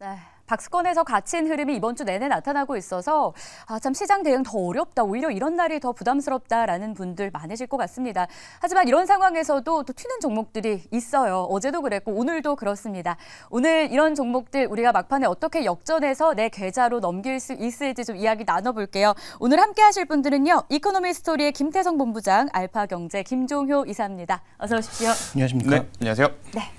네, 박스권에서 갇힌 흐름이 이번 주 내내 나타나고 있어서 아, 참 시장 대응 더 어렵다, 오히려 이런 날이 더 부담스럽다라는 분들 많으실 것 같습니다. 하지만 이런 상황에서도 또 튀는 종목들이 있어요. 어제도 그랬고 오늘도 그렇습니다. 오늘 이런 종목들 우리가 막판에 어떻게 역전해서 내 계좌로 넘길 수 있을지 좀 이야기 나눠볼게요. 오늘 함께 하실 분들은요. 이코노미 스토리의 김태성 본부장, 알파경제 김종효 이사입니다. 어서 오십시오. 안녕하십니까. 네, 안녕하세요. 네.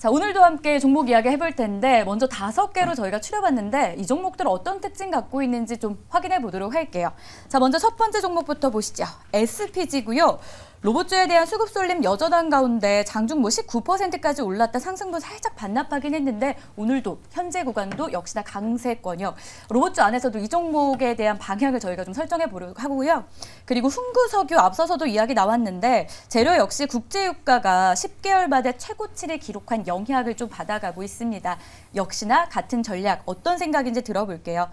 자, 오늘도 함께 종목 이야기 해볼 텐데 먼저 다섯 개로 저희가 추려봤는데 이 종목들 어떤 특징 갖고 있는지 좀 확인해 보도록 할게요. 자, 먼저 첫 번째 종목부터 보시죠. SPG고요. 로봇주에 대한 수급 쏠림 여전한 가운데 장중 뭐 19%까지 올랐다 상승도 살짝 반납하긴 했는데 오늘도 현재 구간도 역시나 강세권역 로봇주 안에서도 이 종목에 대한 방향을 저희가 좀 설정해 보려고 하고요. 그리고 훈구 석유 앞서서도 이야기 나왔는데 재료 역시 국제유가가 10개월 만에 최고치를 기록한 영향을 좀 받아가고 있습니다. 역시나 같은 전략 어떤 생각인지 들어볼게요.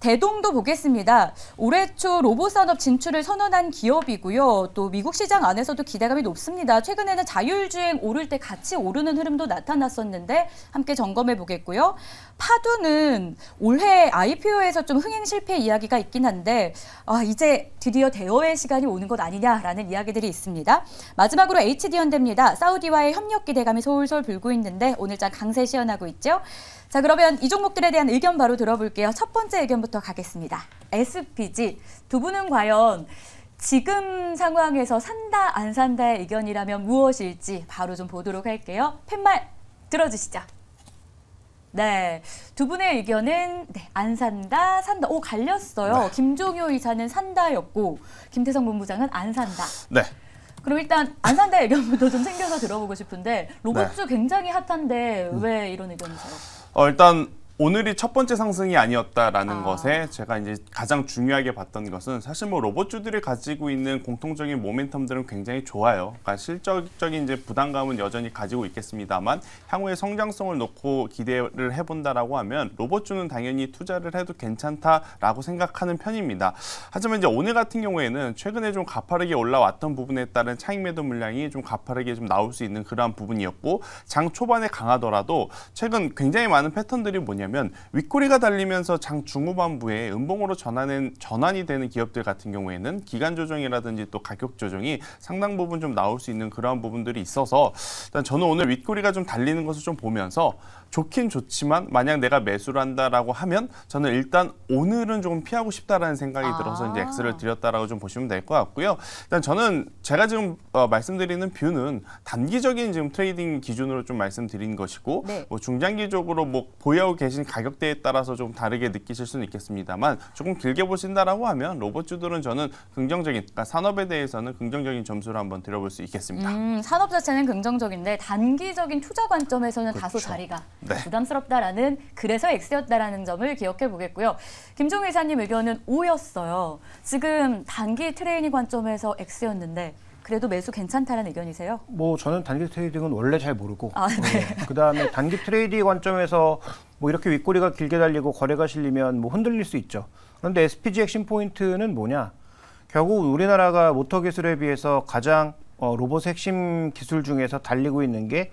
대동도 보겠습니다. 올해 초 로봇 산업 진출을 선언한 기업이고요. 또 미국 시장 안에서도 기대감이 높습니다. 최근에는 자율주행 오를 때 같이 오르는 흐름도 나타났었는데 함께 점검해 보겠고요. 파두는 올해 IPO에서 좀 흥행 실패 이야기가 있긴 한데 아, 이제 드디어 대여의 시간이 오는 것 아니냐라는 이야기들이 있습니다. 마지막으로 HD현대입니다. 사우디와의 협력 기대감이 솔솔 불고 있는데 오늘장 강세 시연하고 있죠. 자 그러면 이 종목들에 대한 의견 바로 들어볼게요. 첫 번째 의견부터 가겠습니다. SPG 두 분은 과연 지금 상황에서 산다 안 산다의 의견이라면 무엇일지 바로 좀 보도록 할게요. 팻말 들어주시죠. 네, 두 분의 의견은 네, 안 산다, 산다. 오 갈렸어요. 네. 김종효 이사는 산다였고 김태성 본부장은 안 산다. 네. 그럼 일단 안 산다 의견부터 좀 챙겨서 들어보고 싶은데 로봇주 네. 굉장히 핫한데 음. 왜 이런 의견이세요? 어, 일단 오늘이 첫 번째 상승이 아니었다라는 아. 것에 제가 이제 가장 중요하게 봤던 것은 사실 뭐 로봇주들이 가지고 있는 공통적인 모멘텀들은 굉장히 좋아요. 그러니까 실적적인 이제 부담감은 여전히 가지고 있겠습니다만 향후에 성장성을 놓고 기대를 해본다라고 하면 로봇주는 당연히 투자를 해도 괜찮다라고 생각하는 편입니다. 하지만 이제 오늘 같은 경우에는 최근에 좀 가파르게 올라왔던 부분에 따른 차익 매도 물량이 좀 가파르게 좀 나올 수 있는 그러한 부분이었고 장 초반에 강하더라도 최근 굉장히 많은 패턴들이 뭐냐면 뭐냐면 윗꼬리가 달리면서 장 중후반부에 음봉으로 전환은, 전환이 되는 기업들 같은 경우에는 기간 조정이라든지 또 가격 조정이 상당 부분 좀 나올 수 있는 그러한 부분들이 있어서 일단 저는 오늘 윗꼬리가 좀 달리는 것을 좀 보면서 좋긴 좋지만 만약 내가 매수를 한다라고 하면 저는 일단 오늘은 좀 피하고 싶다라는 생각이 들어서 이제 엑스를 아. 드렸다라고 좀 보시면 될 것 같고요. 일단 저는 제가 지금 어, 말씀드리는 뷰는 단기적인 지금 트레이딩 기준으로 좀 말씀드린 것이고 네. 뭐 중장기적으로 뭐 보유하고 계신 가격대에 따라서 좀 다르게 느끼실 수는 있겠습니다만 조금 길게 보신다라고 하면 로봇주들은 저는 긍정적인 그러니까 산업에 대해서는 긍정적인 점수를 한번 드려볼 수 있겠습니다. 음, 산업 자체는 긍정적인데 단기적인 투자 관점에서는 그렇죠. 다소 자리가 네. 부담스럽다라는 그래서 X였다라는 점을 기억해 보겠고요. 김종 의사님 의견은 O였어요. 지금 단기 트레이닝 관점에서 X였는데 그래도 매수 괜찮다는 의견이세요? 뭐 저는 단기 트레이딩은 원래 잘 모르고 아, 네. 네. 그다음에 단기 트레이딩 관점에서 뭐 이렇게 윗꼬리가 길게 달리고 거래가 실리면 뭐 흔들릴 수 있죠. 그런데 SPG 핵심 포인트는 뭐냐? 결국 우리나라가 모터 기술에 비해서 가장 어, 로봇 핵심 기술 중에서 달리고 있는 게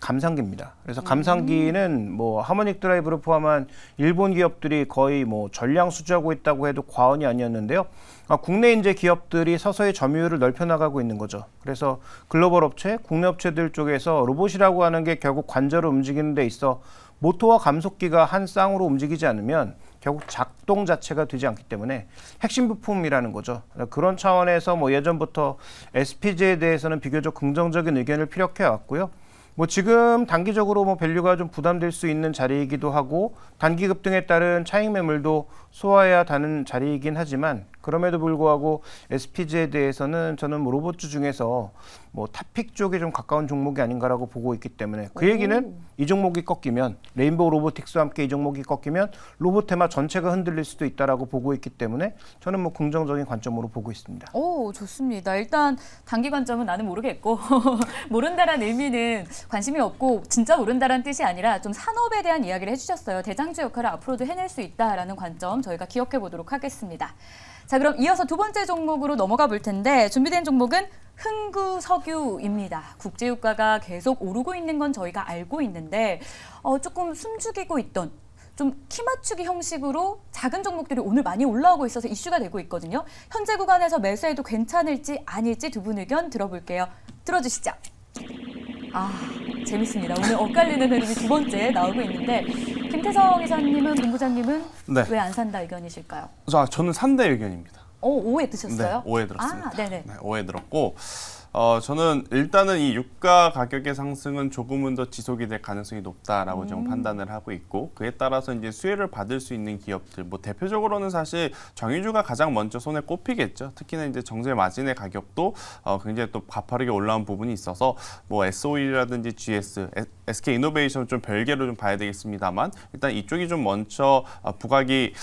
감상기입니다. 그래서 음. 감상기는 뭐 하모닉 드라이브를 포함한 일본 기업들이 거의 뭐 전량 수주하고 있다고 해도 과언이 아니었는데요. 아, 국내 인재 기업들이 서서히 점유율을 넓혀나가고 있는 거죠. 그래서 글로벌 업체, 국내 업체들 쪽에서 로봇이라고 하는 게 결국 관절을 움직이는 데 있어 모터와 감속기가 한 쌍으로 움직이지 않으면 결국 작동 자체가 되지 않기 때문에 핵심 부품이라는 거죠. 그런 차원에서 뭐 예전부터 SPG에 대해서는 비교적 긍정적인 의견을 피력해 왔고요. 뭐 지금 단기적으로 뭐 밸류가 좀 부담될 수 있는 자리이기도 하고 단기 급등에 따른 차익 매물도 소화해야 하는 자리이긴 하지만 그럼에도 불구하고 SPG에 대해서는 저는 뭐 로봇주 중에서 뭐 탑픽 쪽에 좀 가까운 종목이 아닌가라고 보고 있기 때문에 그 얘기는 이 종목이 꺾이면 레인보우 로보틱스와 함께 이 종목이 꺾이면 로봇 테마 전체가 흔들릴 수도 있다라고 보고 있기 때문에 저는 뭐 긍정적인 관점으로 보고 있습니다. 오 좋습니다. 일단 단기 관점은 나는 모르겠고 모른다란 의미는 관심이 없고 진짜 모른다란 뜻이 아니라 좀 산업에 대한 이야기를 해주셨어요. 대장주 역할을 앞으로도 해낼 수 있다라는 관점 저희가 기억해 보도록 하겠습니다. 자, 그럼 이어서 두 번째 종목으로 넘어가 볼 텐데 준비된 종목은 흥구 석유입니다. 국제유가가 계속 오르고 있는 건 저희가 알고 있는데 어, 조금 숨죽이고 있던 좀 키맞추기 형식으로 작은 종목들이 오늘 많이 올라오고 있어서 이슈가 되고 있거든요. 현재 구간에서 매수해도 괜찮을지 아닐지 두 분 의견 들어볼게요. 들어주시죠. 아, 재밌습니다. 오늘 엇갈리는 흐름이 두 번째 나오고 있는데 김태성 이사님은 본부장님은 네. 왜안 산다 의견이실까요? 자, 저는 산다 의견입니다. 오, 어, 오해 드셨어요? 네, 오해 들었습니다. 아, 네네. 네, 오해 들었고 어, 저는 일단은 이 유가 가격의 상승은 조금은 더 지속이 될 가능성이 높다라고 음. 좀 판단을 하고 있고 그에 따라서 이제 수혜를 받을 수 있는 기업들 뭐 대표적으로는 사실 정유주가 가장 먼저 손에 꼽히겠죠. 특히나 이제 정제 마진의 가격도 어, 굉장히 또 가파르게 올라온 부분이 있어서 뭐 SOE라든지 GS, SK 이노베이션 좀 별개로 좀 봐야 되겠습니다만 일단 이쪽이 좀 먼저 어, 부각이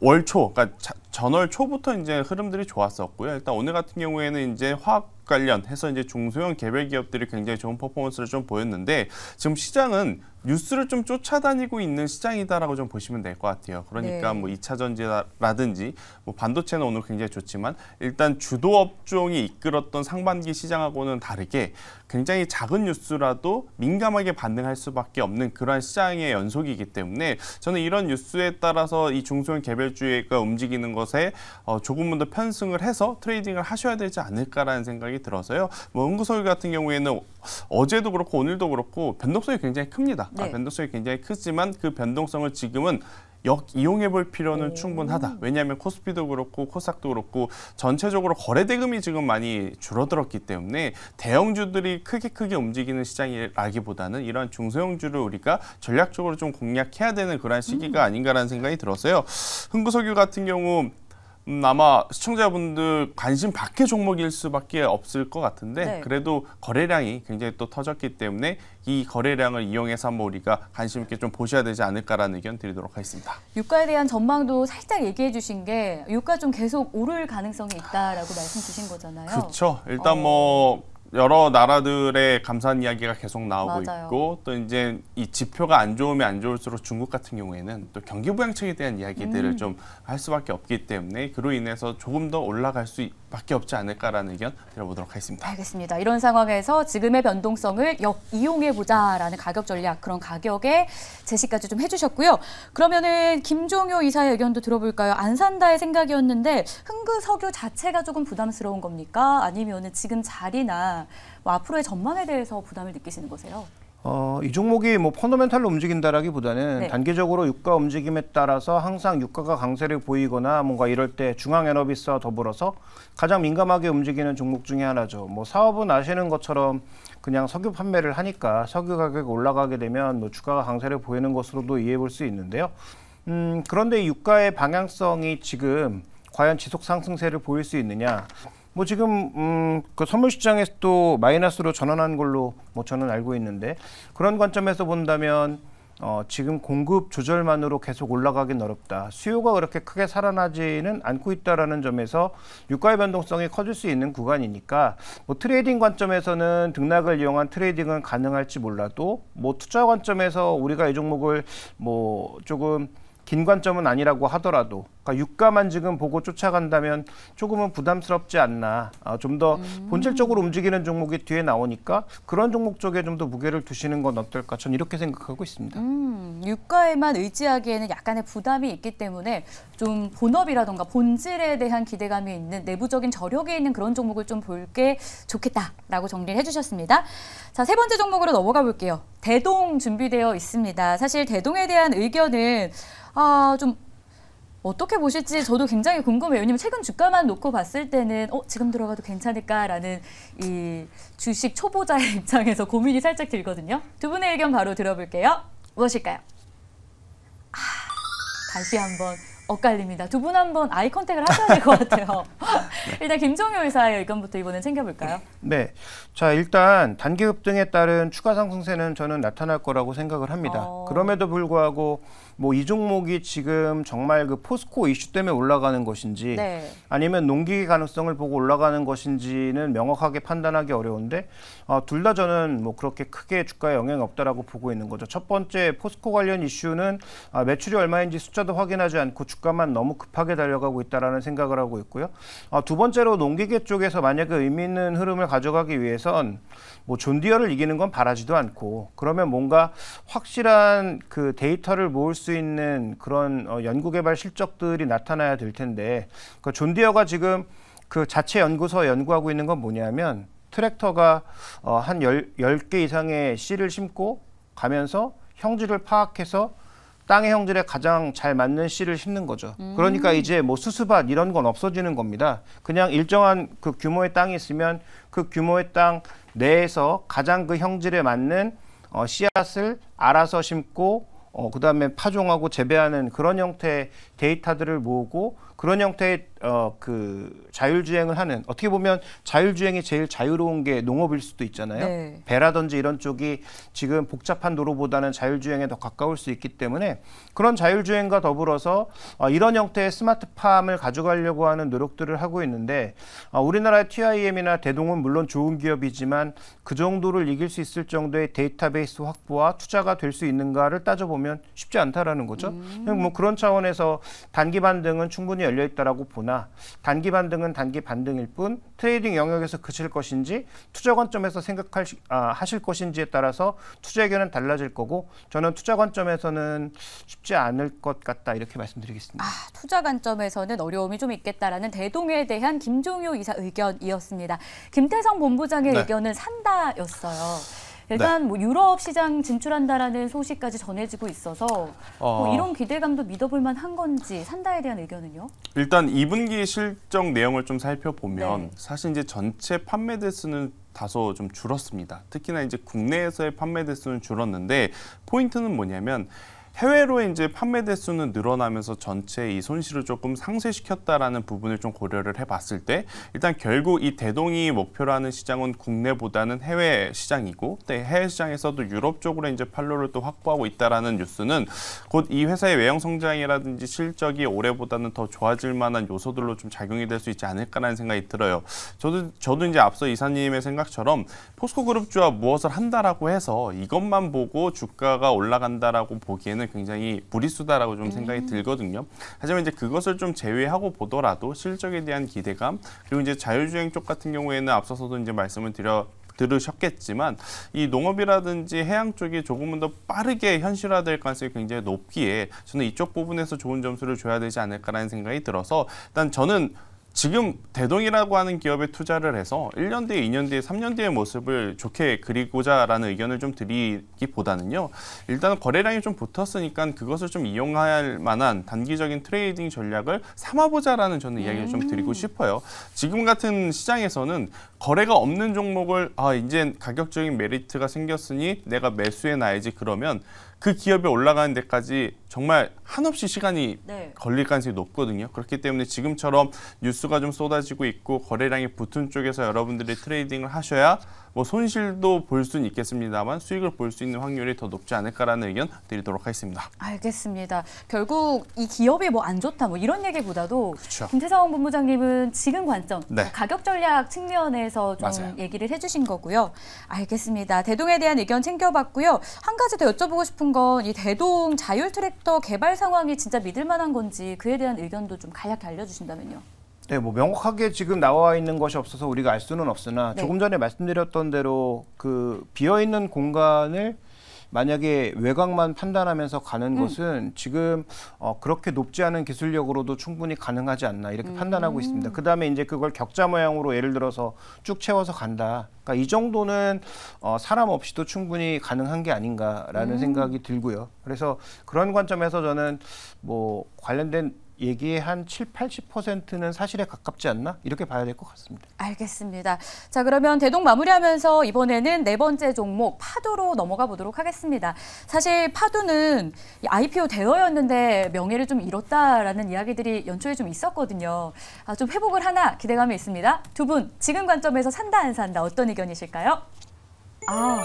월초, 그러니까 전월 초부터 이제 흐름들이 좋았었고요. 일단 오늘 같은 경우에는 이제 화학 관련해서 이제 중소형 개별 기업들이 굉장히 좋은 퍼포먼스를 좀 보였는데 지금 시장은 뉴스를 좀 쫓아다니고 있는 시장이다라고 좀 보시면 될 것 같아요. 그러니까 네. 뭐이차 전지라든지 뭐 반도체는 오늘 굉장히 좋지만 일단 주도 업종이 이끌었던 상반기 시장하고는 다르게 굉장히 작은 뉴스라도 민감하게 반응할 수밖에 없는 그러한 시장의 연속이기 때문에 저는 이런 뉴스에 따라서 이 중소형 개별주의가 움직이는 것에 어, 조금더 편승을 해서 트레이딩을 하셔야 되지 않을까라는 생각이 생각이 들어서요. 뭐은구유 같은 경우에는 어제도 그렇고 오늘도 그렇고 변동성이 굉장히 큽니다. 아, 네. 아, 변동성이 굉장히 크지만 그 변동성을 지금은 역 이용해 볼 필요는 오. 충분하다. 왜냐하면 코스피도 그렇고 코스닥도 그렇고 전체적으로 거래 대금이 지금 많이 줄어들었기 때문에 대형주들이 크게 크게 움직이는 시장이라기보다는 이러한 중소형주를 우리가 전략적으로 좀 공략해야 되는 그런 시기가 음. 아닌가라는 생각이 들었어요. 흥구석유 같은 경우 음, 아마 시청자분들 관심 밖의 종목일 수밖에 없을 것 같은데 네. 그래도 거래량이 굉장히 또 터졌기 때문에 이 거래량을 이용해서 한번 우리가 관심 있게 좀 보셔야 되지 않을까라는 의견 드리도록 하겠습니다. 유가에 대한 전망도 살짝 얘기해 주신 게 유가 좀 계속 오를 가능성이 있다라고 말씀 주신 거잖아요. 그렇죠. 일단 어... 뭐 여러 나라들의 감사한 이야기가 계속 나오고 맞아요. 있고 또 이제 이 지표가 안 좋으면 안 좋을수록 중국 같은 경우에는 또 경기 부양책에 대한 이야기들을 음. 좀할 수밖에 없기 때문에 그로 인해서 조금 더 올라갈 수밖에 없지 않을까라는 의견 들어보도록 하겠습니다. 알겠습니다. 이런 상황에서 지금의 변동성을 역 이용해 보자라는 가격 전략 그런 가격의 제시까지 좀 해주셨고요. 그러면은 김종효 이사의 의견도 들어볼까요? 안 산다의 생각이었는데 흥그 석유 자체가 조금 부담스러운 겁니까? 아니면은 지금 자리나 뭐 앞으로의 전망에 대해서 부담을 느끼시는 거세요? 어, 이 종목이 뭐 펀더멘탈로 움직인다라기보다는 네. 단기적으로 유가 움직임에 따라서 항상 유가가 강세를 보이거나 뭔가 이럴 때 중앙에너비스와 더불어서 가장 민감하게 움직이는 종목 중에 하나죠. 뭐 사업은 아시는 것처럼 그냥 석유 판매를 하니까 석유 가격 올라가게 되면 뭐 주가가 강세를 보이는 것으로도 이해해 볼수 있는데요. 음, 그런데 유가의 방향성이 지금 과연 지속 상승세를 보일 수 있느냐? 뭐 지금 음, 그 선물시장에서 또 마이너스로 전환한 걸로 뭐 저는 알고 있는데 그런 관점에서 본다면 어, 지금 공급 조절만으로 계속 올라가긴 어렵다. 수요가 그렇게 크게 살아나지는 않고 있다라는 점에서 유가의 변동성이 커질 수 있는 구간이니까 뭐 트레이딩 관점에서는 등락을 이용한 트레이딩은 가능할지 몰라도 뭐 투자 관점에서 우리가 이 종목을 뭐 조금 긴 관점은 아니라고 하더라도 그러니까 유가만 지금 보고 쫓아간다면 조금은 부담스럽지 않나 아, 좀더 음. 본질적으로 움직이는 종목이 뒤에 나오니까 그런 종목 쪽에 좀 더 무게를 두시는 건 어떨까 저는 이렇게 생각하고 있습니다. 음, 유가에만 의지하기에는 약간의 부담이 있기 때문에 좀 본업이라던가 본질에 대한 기대감이 있는 내부적인 저력이 있는 그런 종목을 좀 볼 게 좋겠다라고 정리를 해주셨습니다. 자, 세 번째 종목으로 넘어가 볼게요. 대동 준비되어 있습니다. 사실 대동에 대한 의견은 아, 좀 어떻게 보실지 저도 굉장히 궁금해요. 왜냐면 최근 주가만 놓고 봤을 때는 어, 지금 들어가도 괜찮을까라는 이 주식 초보자의 입장에서 고민이 살짝 들거든요. 두 분의 의견 바로 들어볼게요. 무엇일까요? 아, 다시 한번 엇갈립니다. 두 분 한번 아이 컨택을 하셔야 될 것 같아요. 네. 일단 김종효 의사의 의견부터 이번엔 챙겨볼까요? 네. 네. 자, 일단 단기 급등에 따른 추가 상승세는 저는 나타날 거라고 생각을 합니다. 어... 그럼에도 불구하고 뭐이 종목이 지금 정말 그 포스코 이슈 때문에 올라가는 것인지 네. 아니면 농기 가능성을 보고 올라가는 것인지는 명확하게 판단하기 어려운데 어, 둘 다 저는 뭐 그렇게 크게 주가에 영향이 없다라고 보고 있는 거죠. 첫 번째 포스코 관련 이슈는 아, 매출이 얼마인지 숫자도 확인하지 않고 주가만 너무 급하게 달려가고 있다라는 생각을 하고 있고요. 아, 두 번째로 농기계 쪽에서 만약에 의미 있는 흐름을 가져가기 위해선 뭐 존디어를 이기는 건 바라지도 않고 그러면 뭔가 확실한 그 데이터를 모을 수수 있는 그런 어, 연구개발 실적들이 나타나야 될 텐데 그 존디어가 지금 그 자체 연구소 연구하고 있는 건 뭐냐면 트랙터가 어, 한 열, 10개 이상의 씨를 심고 가면서 형질을 파악해서 땅의 형질에 가장 잘 맞는 씨를 심는 거죠. 음. 그러니까 이제 뭐 수수밭 이런 건 없어지는 겁니다. 그냥 일정한 그 규모의 땅이 있으면 그 규모의 땅 내에서 가장 그 형질에 맞는 어, 씨앗을 알아서 심고 어, 그 다음에 파종하고 재배하는 그런 형태의 데이터들을 모으고 그런 형태의 어, 그 자율주행을 하는 어떻게 보면 자율주행이 제일 자유로운 게 농업일 수도 있잖아요. 네. 배라든지 이런 쪽이 지금 복잡한 도로보다는 자율주행에 더 가까울 수 있기 때문에 그런 자율주행과 더불어서 어, 이런 형태의 스마트팜을 가져가려고 하는 노력들을 하고 있는데 어, 우리나라의 TIM이나 대동은 물론 좋은 기업이지만 그 정도를 이길 수 있을 정도의 데이터베이스 확보와 투자가 될 수 있는가를 따져보면 쉽지 않다라는 거죠. 음. 뭐 그런 차원에서 단기 반등은 충분히 열려 있다라고 보나 단기 반등은 단기 반등일 뿐 트레이딩 영역에서 그칠 것인지 투자 관점에서 생각할 아, 하실 것인지에 따라서 투자 의견은 달라질 거고 저는 투자 관점에서는 쉽지 않을 것 같다 이렇게 말씀드리겠습니다. 아, 투자 관점에서는 어려움이 좀 있겠다라는 대동에 대한 김종효 이사 의견이었습니다. 김태성 본부장의 네. 의견은 산다였어요. 일단 네. 뭐 유럽 시장 진출한다라는 소식까지 전해지고 있어서 뭐 어... 뭐 이런 기대감도 믿어볼 만한 건지 산다에 대한 의견은요? 일단 2분기 실적 내용을 좀 살펴보면 네. 사실 이제 전체 판매 대수는 다소 좀 줄었습니다. 특히나 이제 국내에서의 판매 대수는 줄었는데 포인트는 뭐냐면 해외로 이제 판매 대수는 늘어나면서 전체 이 손실을 조금 상쇄시켰다라는 부분을 좀 고려를 해봤을 때 일단 결국 이 대동이 목표라는 시장은 국내보다는 해외 시장이고 또 해외 시장에서도 유럽 쪽으로 이제 판로를 또 확보하고 있다라는 뉴스는 곧 이 회사의 외형 성장이라든지 실적이 올해보다는 더 좋아질 만한 요소들로 좀 작용이 될 수 있지 않을까라는 생각이 들어요. 저도 저도 이제 앞서 이사님의 생각처럼 포스코 그룹주와 무엇을 한다라고 해서 이것만 보고 주가가 올라간다라고 보기에는 굉장히 무리수다라고 좀 생각이 음. 들거든요. 하지만 이제 그것을 좀 제외하고 보더라도 실적에 대한 기대감 그리고 이제 자율주행 쪽 같은 경우에는 앞서서도 이제 말씀을 드려 들으셨겠지만 이 농업이라든지 해양 쪽이 조금은 더 빠르게 현실화될 가능성이 굉장히 높기에 저는 이쪽 부분에서 좋은 점수를 줘야 되지 않을까라는 생각이 들어서 일단 저는 지금 대동이라고 하는 기업에 투자를 해서 1년 뒤에, 2년 뒤에, 3년 뒤의 모습을 좋게 그리고자라는 의견을 좀 드리기보다는요. 일단 거래량이 좀 붙었으니까 그것을 좀 이용할 만한 단기적인 트레이딩 전략을 삼아보자라는 저는 이야기를 음. 좀 드리고 싶어요. 지금 같은 시장에서는 거래가 없는 종목을 아 이제 가격적인 메리트가 생겼으니 내가 매수해 놔야지 그러면 그 기업이 올라가는 데까지 정말 한없이 시간이 네. 걸릴 가능성이 높거든요. 그렇기 때문에 지금처럼 뉴스가 좀 쏟아지고 있고 거래량이 붙은 쪽에서 여러분들이 트레이딩을 하셔야 뭐 손실도 볼 수는 있겠습니다만 수익을 볼 수 있는 확률이 더 높지 않을까라는 의견 드리도록 하겠습니다. 알겠습니다. 결국 이 기업이 뭐 안 좋다 뭐 이런 얘기보다도 그렇죠. 김태성 본부장님은 지금 관점, 네. 가격 전략 측면에서 좀 맞아요. 얘기를 해주신 거고요. 알겠습니다. 대동에 대한 의견 챙겨봤고요. 한 가지 더 여쭤보고 싶은 건 이 대동 자율 트랙터 개발 상황이 진짜 믿을 만한 건지 그에 대한 의견도 좀 간략히 알려주신다면요. 네, 뭐 명확하게 지금 나와 있는 것이 없어서 우리가 알 수는 없으나 네. 조금 전에 말씀드렸던 대로 그 비어 있는 공간을 만약에 외곽만 판단하면서 가는 음. 것은 지금 어, 그렇게 높지 않은 기술력으로도 충분히 가능하지 않나 이렇게 음. 판단하고 있습니다. 음. 그 다음에 이제 그걸 격자 모양으로 예를 들어서 쭉 채워서 간다. 그러니까 이 정도는 어, 사람 없이도 충분히 가능한 게 아닌가라는 음. 생각이 들고요. 그래서 그런 관점에서 저는 뭐 관련된 얘기의 한 7, 80%는 사실에 가깝지 않나? 이렇게 봐야 될 것 같습니다. 알겠습니다. 자, 그러면 대동 마무리하면서 이번에는 네 번째 종목 파도로 넘어가 보도록 하겠습니다. 사실 파도는 IPO 대여였는데 명예를 좀 잃었다라는 이야기들이 연초에 좀 있었거든요. 아, 좀 회복을 하나 기대감이 있습니다. 두 분, 지금 관점에서 산다 안 산다 어떤 의견이실까요? 아...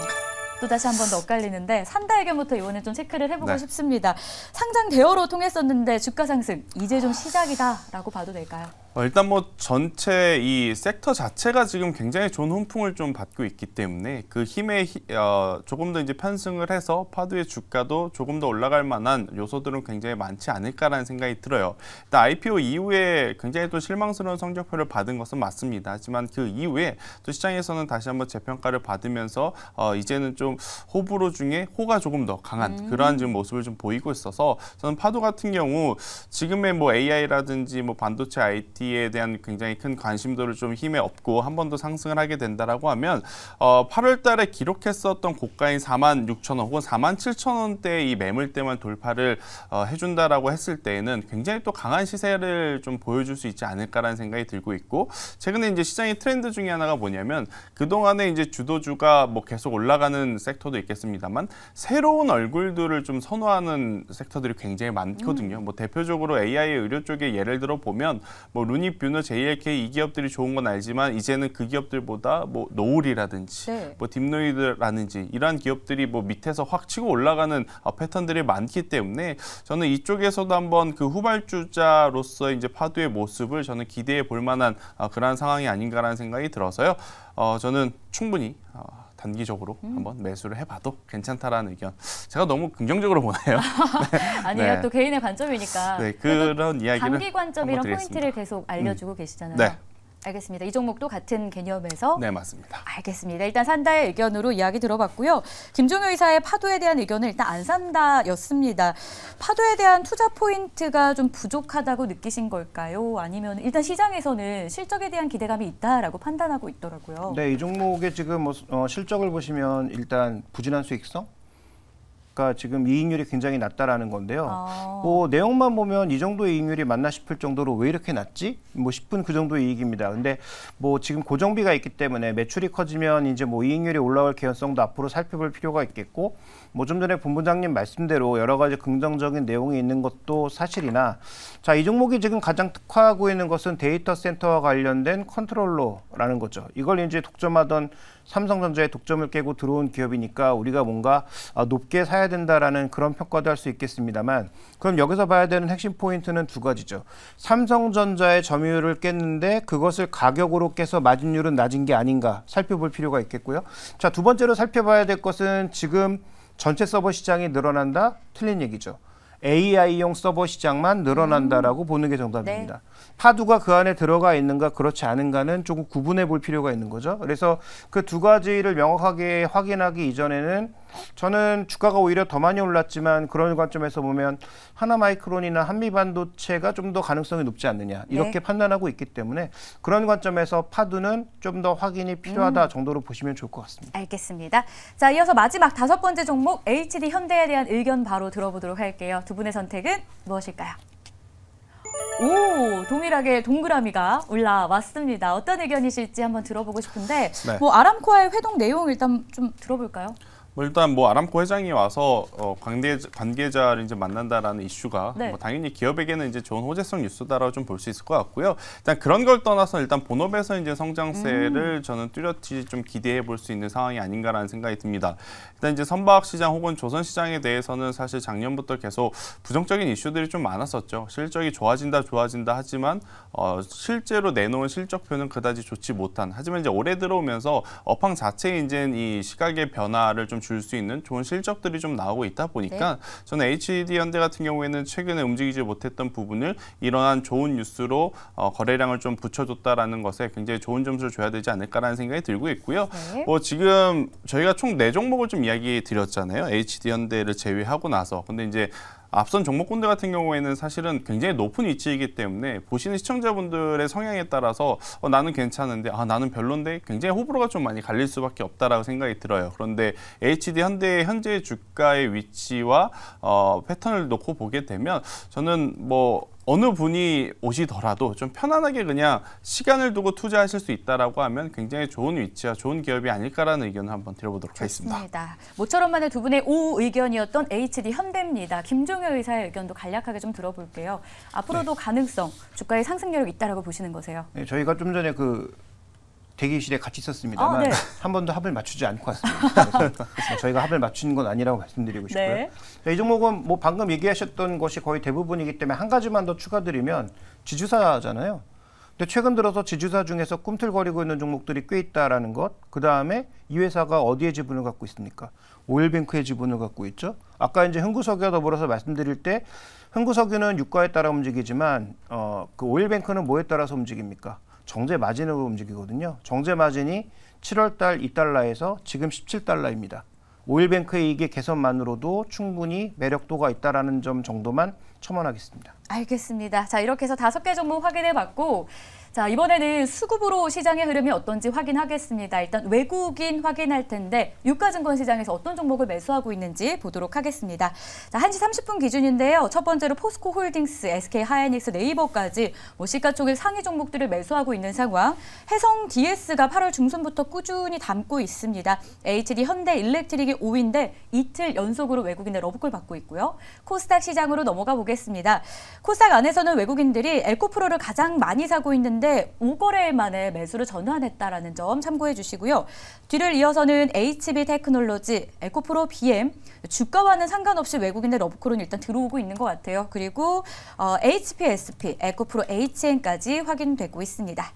또 다시 한 번 더 엇갈리는데 산다 의견부터 이번에 좀 체크를 해보고 네. 싶습니다. 상장 대여로 통했었는데 주가 상승 이제 좀 시작이다라고 봐도 될까요? 어, 일단 뭐 전체 이 섹터 자체가 지금 굉장히 좋은 훈풍을 좀 받고 있기 때문에 그 힘에 어, 조금 더 이제 편승을 해서 파도의 주가도 조금 더 올라갈 만한 요소들은 굉장히 많지 않을까라는 생각이 들어요. 일단 IPO 이후에 굉장히 또 실망스러운 성적표를 받은 것은 맞습니다. 하지만 그 이후에 또 시장에서는 다시 한번 재평가를 받으면서 어, 이제는 좀 호불호 중에 호가 조금 더 강한 음. 그러한 지금 모습을 좀 보이고 있어서 저는 파도 같은 경우 지금의 뭐 AI라든지 뭐 반도체 IT i c 에 대한 굉장히 큰 관심도를 좀 힘에 업고 한 번 더 상승을 하게 된다라고 하면 어, 8월 달에 기록했었던 고가인 4만 6천 원 혹은 4만 7천 원대의 이 매물대만 돌파를 어, 해준다라고 했을 때에는 굉장히 또 강한 시세를 좀 보여줄 수 있지 않을까라는 생각이 들고 있고 최근에 이제 시장의 트렌드 중에 하나가 뭐냐면 그동안에 이제 주도주가 뭐 계속 올라가는 섹터도 있겠습니다만 새로운 얼굴들을 좀 선호하는 섹터들이 굉장히 많거든요. 음. 뭐 대표적으로 AI 의료 쪽에 예를 들어 보면 뭐 루니뷰나 JLK 이 기업들이 좋은 건 알지만 이제는 그 기업들보다 뭐 노을이라든지 네. 뭐 딥노이드라든지 이러한 기업들이 뭐 밑에서 확 치고 올라가는 어, 패턴들이 많기 때문에 저는 이쪽에서도 한번 그 후발주자로서 이제 파도의 모습을 저는 기대해 볼 만한 어, 그러한 상황이 아닌가라는 생각이 들어서요. 어, 저는 충분히 어, 단기적으로 음. 한번 매수를 해봐도 괜찮다라는 의견. 제가 너무 긍정적으로 보네요. 아니에요. 네. 또 개인의 관점이니까. 네, 그런 이야기를 단기 관점이랑 포인트를 계속 알려주고 음. 계시잖아요. 네. 알겠습니다. 이 종목도 같은 개념에서 네 맞습니다. 알겠습니다. 일단 산다의 의견으로 이야기 들어봤고요. 김종효 의사의 파도에 대한 의견은 일단 안 산다였습니다. 파도에 대한 투자 포인트가 좀 부족하다고 느끼신 걸까요? 아니면 일단 시장에서는 실적에 대한 기대감이 있다라고 판단하고 있더라고요. 네, 이 종목의 지금 뭐, 어, 실적을 보시면 일단 부진한 수익성 그러니까 지금 이익률이 굉장히 낮다라는 건데요. 아. 뭐 내용만 보면 이 정도의 이익률이 맞나 싶을 정도로 왜 이렇게 낮지? 뭐 10분 그 정도의 이익입니다. 근데 뭐 지금 고정비가 있기 때문에 매출이 커지면 이제 뭐 이익률이 올라올 개연성도 앞으로 살펴볼 필요가 있겠고 뭐좀 전에 본부장님 말씀대로 여러 가지 긍정적인 내용이 있는 것도 사실이나 자, 이 종목이 지금 가장 특화하고 있는 것은 데이터 센터와 관련된 컨트롤러라는 거죠. 이걸 이제 독점하던 삼성전자의 독점을 깨고 들어온 기업이니까 우리가 뭔가 아, 높게 사야 된다라는 그런 평가도 할 수 있겠습니다만 그럼 여기서 봐야 되는 핵심 포인트는 두 가지죠. 삼성전자의 점유율을 깼는데 그것을 가격으로 깨서 마진율은 낮은 게 아닌가 살펴볼 필요가 있겠고요. 자, 두 번째로 살펴봐야 될 것은 지금 전체 서버 시장이 늘어난다? 틀린 얘기죠. AI용 서버 시장만 늘어난다라고 음. 보는 게 정답입니다. 네. 파두가 그 안에 들어가 있는가 그렇지 않은가는 조금 구분해 볼 필요가 있는 거죠. 그래서 그 두 가지를 명확하게 확인하기 이전에는 저는 주가가 오히려 더 많이 올랐지만 그런 관점에서 보면 하나마이크론이나 한미반도체가 좀 더 가능성이 높지 않느냐 네. 이렇게 네. 판단하고 있기 때문에 그런 관점에서 파두는 좀 더 확인이 필요하다 음. 정도로 보시면 좋을 것 같습니다. 알겠습니다. 자 이어서 마지막 다섯 번째 종목 HD 현대에 대한 의견 바로 들어보도록 할게요. 두 분의 선택은 무엇일까요? 오, 동일하게 동그라미가 올라왔습니다. 어떤 의견이실지 한번 들어보고 싶은데 네. 뭐아람코의 회동 내용 일단 좀 들어볼까요? 뭐 일단 뭐 아람코 회장이 와서 어 관계 관계자를 이제 만난다라는 이슈가 네. 뭐 당연히 기업에게는 이제 좋은 호재성 뉴스다라고 좀 볼 수 있을 것 같고요. 일단 그런 걸 떠나서 일단 본업에서 이제 성장세를 음. 저는 뚜렷이 좀 기대해 볼 수 있는 상황이 아닌가라는 생각이 듭니다. 일단 이제 선박 시장 혹은 조선 시장에 대해서는 사실 작년부터 계속 부정적인 이슈들이 좀 많았었죠. 실적이 좋아진다 좋아진다 하지만 어 실제로 내놓은 실적표는 그다지 좋지 못한. 하지만 이제 올해 들어오면서 업황 자체 이제 이 시각의 변화를 좀 줄수 있는 좋은 실적들이 좀 나오고 있다 보니까 네. 저는 HD 현대 같은 경우에는 최근에 움직이지 못했던 부분을 이러한 좋은 뉴스로 어, 거래량을 좀 붙여줬다라는 것에 굉장히 좋은 점수를 줘야 되지 않을까라는 생각이 들고 있고요. 네. 뭐 지금 저희가 총 네 종목을 좀 이야기 드렸잖아요. HD 현대를 제외하고 나서. 근데 이제 앞선 종목군들 같은 경우에는 사실은 굉장히 높은 위치이기 때문에 보시는 시청자분들의 성향에 따라서 어, 나는 괜찮은데 아 나는 별론데 굉장히 호불호가 좀 많이 갈릴 수밖에 없다라고 생각이 들어요. 그런데 HD 현대의 현재 주가의 위치와 어, 패턴을 놓고 보게 되면 저는 뭐 어느 분이 오시더라도 좀 편안하게 그냥 시간을 두고 투자하실 수 있다라고 하면 굉장히 좋은 위치와 좋은 기업이 아닐까라는 의견을 한번 드려보도록 좋습니다. 하겠습니다. 모처럼 만의 두 분의 오 의견이었던 HD 현대입니다. 김종효 의사의 의견도 간략하게 좀 들어볼게요. 앞으로도 네. 가능성, 주가의 상승 여력 있다라고 보시는 거세요? 네, 저희가 좀 전에 그 대기실에 같이 있었습니다만 아, 네. 한 번도 합을 맞추지 않고 왔습니다. 저희가 합을 맞춘 건 아니라고 말씀드리고 싶고요. 네. 이 종목은 뭐 방금 얘기하셨던 것이 거의 대부분이기 때문에 한 가지만 더 추가드리면 지주사잖아요. 근데 최근 들어서 지주사 중에서 꿈틀거리고 있는 종목들이 꽤 있다라는 것, 그 다음에 이 회사가 어디에 지분을 갖고 있습니까? 오일뱅크의 지분을 갖고 있죠. 아까 이제 흥구석유와 더불어서 말씀드릴 때 흥구석유는 유가에 따라 움직이지만 어, 그 오일뱅크는 뭐에 따라서 움직입니까? 정제 마진으로 움직이거든요. 정제 마진이 7월 달 2달러에서 지금 17달러입니다. 오일뱅크의 이게 개선만으로도 충분히 매력도가 있다라는 점 정도만 첨언하겠습니다. 알겠습니다. 자, 이렇게 해서 다섯 개 종목 확인해 봤고 자, 이번에는 수급으로 시장의 흐름이 어떤지 확인하겠습니다. 일단 외국인 확인할 텐데 유가증권 시장에서 어떤 종목을 매수하고 있는지 보도록 하겠습니다. 자, 1시 30분 기준인데요. 첫 번째로 포스코 홀딩스, SK 하이닉스, 네이버까지 뭐 시가총액 상위 종목들을 매수하고 있는 상황. 해성 DS가 8월 중순부터 꾸준히 담고 있습니다. HD 현대 일렉트릭이 5위인데 이틀 연속으로 외국인의 러브콜 받고 있고요. 코스닥 시장으로 넘어가 보겠습니다. 코스닥 안에서는 외국인들이 엘코프로를 가장 많이 사고 있는데 있는데 5거래일 만에 매수를 전환했다라는 점 참고해 주시고요. 뒤를 이어서는 HB 테크놀로지, 에코프로 BM, 주가와는 상관없이 외국인의 러브콜은 일단 들어오고 있는 것 같아요. 그리고 어, HPSP, 에코프로 HN까지 확인되고 있습니다.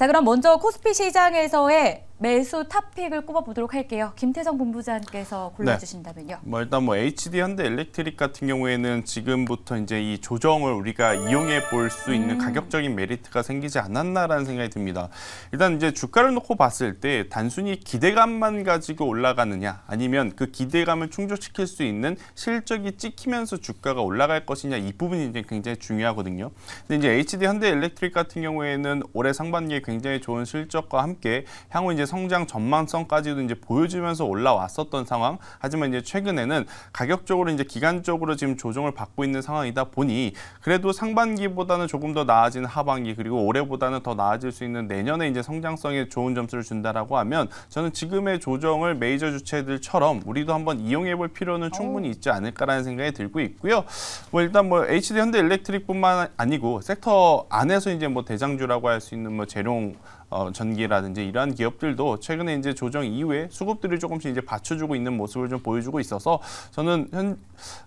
자, 그럼 먼저 코스피 시장에서의 매수 탑픽을 꼽아보도록 할게요. 김태성 본부장께서 골라주신다면요. 네. 뭐 일단 뭐 HD 현대 엘렉트릭 같은 경우에는 지금부터 이제 이 조정을 우리가 이용해 볼 수 있는 음. 가격적인 메리트가 생기지 않았나라는 생각이 듭니다. 일단 이제 주가를 놓고 봤을 때 단순히 기대감만 가지고 올라가느냐 아니면 그 기대감을 충족시킬 수 있는 실적이 찍히면서 주가가 올라갈 것이냐 이 부분이 이제 굉장히 중요하거든요. 근데 이제 HD 현대 엘렉트릭 같은 경우에는 올해 상반기에 굉장히 좋은 실적과 함께 향후 이제 성장 전망성까지도 이제 보여주면서 올라왔었던 상황. 하지만 이제 최근에는 가격적으로 이제 기간적으로 지금 조정을 받고 있는 상황이다 보니 그래도 상반기보다는 조금 더 나아진 하반기 그리고 올해보다는 더 나아질 수 있는 내년에 이제 성장성에 좋은 점수를 준다라고 하면 저는 지금의 조정을 메이저 주체들처럼 우리도 한번 이용해 볼 필요는 충분히 어. 있지 않을까라는 생각이 들고 있고요. 뭐 일단 뭐 HD 현대 일렉트릭뿐만 아니고 섹터 안에서 이제 뭐 대장주라고 할 수 있는 뭐 재룡 삼성 어, 전기라든지 이러한 기업들도 최근에 이제 조정 이후에 수급들을 조금씩 이제 받쳐주고 있는 모습을 좀 보여주고 있어서 저는 현,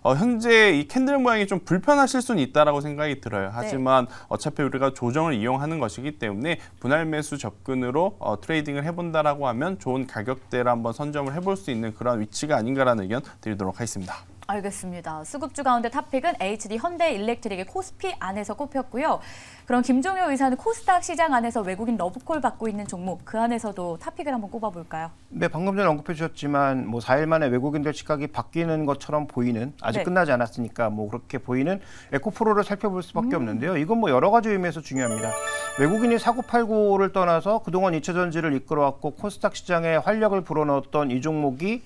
어, 현재 이 캔들 모양이 좀 불편하실 수는 있다라고 생각이 들어요. 네. 하지만 네. 어차피 우리가 조정을 이용하는 것이기 때문에 분할 매수 접근으로 어, 트레이딩을 해본다라고 하면 좋은 가격대를 한번 선점을 해볼 수 있는 그런 위치가 아닌가라는 의견 드리도록 하겠습니다. 알겠습니다. 수급주 가운데 탑픽은 HD 현대 일렉트릭의 코스피 안에서 꼽혔고요. 그럼 김종효 의사는 코스닥 시장 안에서 외국인 러브콜 받고 있는 종목 그 안에서도 탑픽을 한번 꼽아볼까요? 네, 방금 전에 언급해 주셨지만 뭐 4일 만에 외국인들 시각이 바뀌는 것처럼 보이는 아직 네. 끝나지 않았으니까 뭐 그렇게 보이는 에코프로를 살펴볼 수밖에 음. 없는데요. 이건 뭐 여러 가지 의미에서 중요합니다. 외국인이 사고 팔고를 떠나서 그동안 이차 전지를 이끌어왔고 코스닥 시장에 활력을 불어넣었던 이 종목이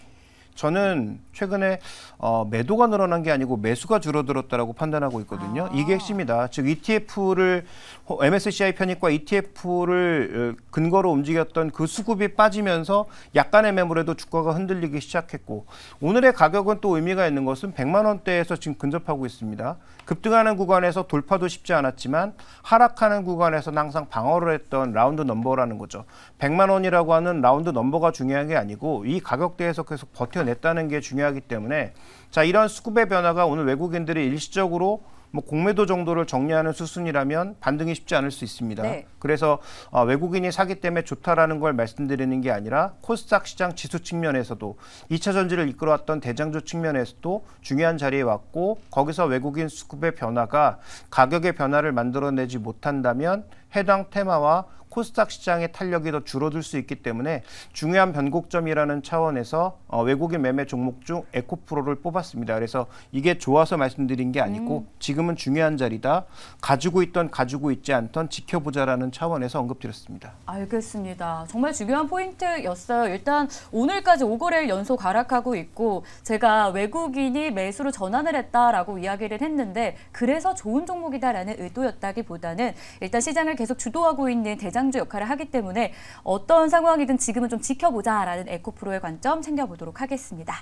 저는 최근에 어, 매도가 늘어난 게 아니고 매수가 줄어들었다라고 판단하고 있거든요. 아. 이게 핵심이다. 즉 ETF를 MSCI 편입과 ETF를 어, 근거로 움직였던 그 수급이 빠지면서 약간의 매물에도 주가가 흔들리기 시작했고 오늘의 가격은 또 의미가 있는 것은 100만 원대에서 지금 근접하고 있습니다. 급등하는 구간에서 돌파도 쉽지 않았지만 하락하는 구간에서 항상 방어를 했던 라운드 넘버라는 거죠. 100만 원이라고 하는 라운드 넘버가 중요한 게 아니고 이 가격대에서 계속 버텨 냈다는 게 중요하기 때문에 자 이런 수급의 변화가 오늘 외국인들이 일시적으로 뭐 공매도 정도를 정리하는 수순이라면 반등이 쉽지 않을 수 있습니다. 네. 그래서 어, 외국인이 사기 때문에 좋다라는 걸 말씀드리는 게 아니라 코스닥 시장 지수 측면에서도 2차 전지를 이끌어왔던 대장주 측면에서도 중요한 자리에 왔고 거기서 외국인 수급의 변화가 가격의 변화를 만들어내지 못한다면 해당 테마와 코스닥 시장의 탄력이 더 줄어들 수 있기 때문에 중요한 변곡점이라는 차원에서 어, 외국인 매매 종목 중 에코프로를 뽑았습니다. 그래서 이게 좋아서 말씀드린 게 아니고 음. 지금은 중요한 자리다. 가지고 있던 가지고 있지 않던 지켜보자라는 차원에서 언급드렸습니다. 아, 알겠습니다. 정말 중요한 포인트였어요. 일단 오늘까지 5거래일 연속 하락하고 있고 제가 외국인이 매수로 전환을 했다라고 이야기를 했는데 그래서 좋은 종목이다라는 의도였다기보다는 일단 시장을 계속 주도하고 있는 대장 상징 역할을 하기 때문에 어떤 상황이든 지금은 좀 지켜보자라는 에코프로의 관점 챙겨보도록 하겠습니다.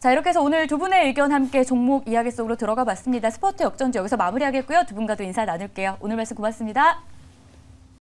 자 이렇게 해서 오늘 두 분의 의견 함께 종목 이야기 속으로 들어가 봤습니다. 스포트 역전지 여기서 마무리하겠고요. 두 분과도 인사 나눌게요. 오늘 말씀 고맙습니다.